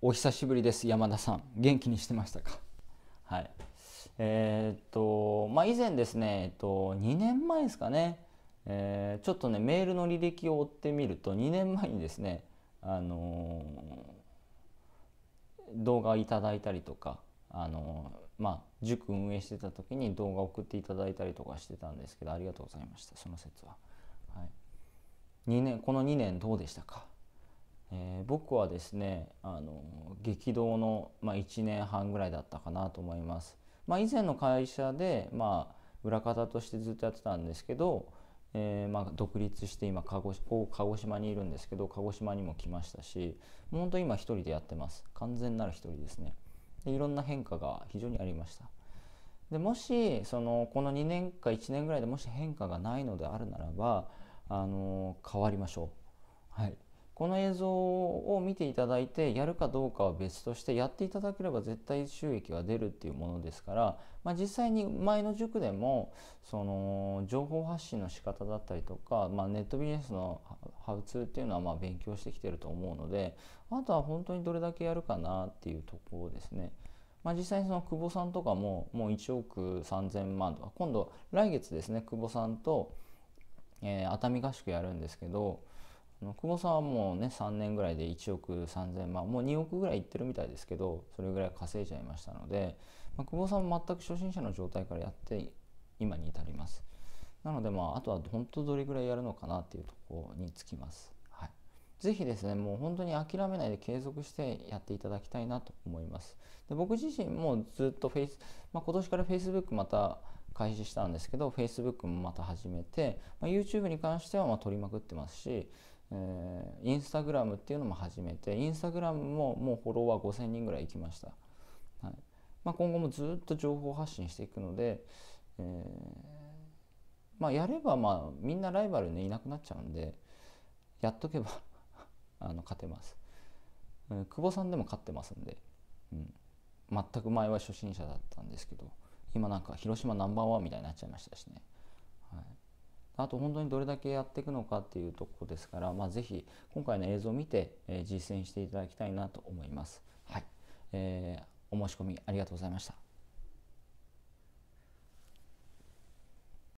お久しぶりです山田さん元気にしてましたかはいえー、っとまあ以前ですね、えっと、2年前ですかね、えー、ちょっとねメールの履歴を追ってみると2年前にですねあのー、動画をいただいたりとかあのー、まあ塾運営してた時に動画を送っていただいたりとかしてたんですけどありがとうございましたその説は、はい、2年この2年どうでしたかえー、僕はですねあの激動の、まあ、1年半ぐらいだったかなと思います。まあ、以前の会社で、まあ、裏方としてずっとやってたんですけど、えー、まあ独立して今鹿児こ鹿児島にいるんですけど鹿児島にも来ましたし本当今一人でやってます完全なる一人ですねでいろんな変化が非常にありましたでもしそのこの2年か1年ぐらいでもし変化がないのであるならばあの変わりましょうはいこの映像を見ていただいてやるかどうかは別としてやっていただければ絶対収益が出るっていうものですから、まあ、実際に前の塾でもその情報発信の仕方だったりとか、まあ、ネットビジネスのハウツーっていうのはま勉強してきてると思うのであとは本当にどれだけやるかなっていうところですね。まあ、実際にその久保さんとかももう1億3,000万とか今度来月ですね久保さんと、え熱海合宿やるんですけど。久保さんはもうね3年ぐらいで1億3000万もう2億ぐらいいってるみたいですけどそれぐらい稼いじゃいましたので、まあ、久保さんも全く初心者の状態からやって今に至りますなのでまああとは本当どれぐらいやるのかなっていうとこにつきますはい是非ですねもう本当に諦めないで継続してやっていただきたいなと思いますで僕自身もずっとフェイス、まあ、今年から Facebook また開始したんですけど Facebook もまた始めて、まあ、YouTube に関してはま取りまくってますしえー、インスタグラムっていうのも始めてインスタグラムももうフォロワー5000人ぐらいいきました、はいまあ、今後もずっと情報発信していくので、えー、まあ、やればまあみんなライバルねいなくなっちゃうんでやっとけば あの勝てます、久保さんでも勝ってますんで、うん、全く前は初心者だったんですけど今なんか広島ナンバーワンみたいになっちゃいましたしねあと本当にどれだけやっていくのかっていうとこですから、まあ、是非今回の映像を見て、え実践していただきたいなと思います。はいえー、お申し込みありがとうございました。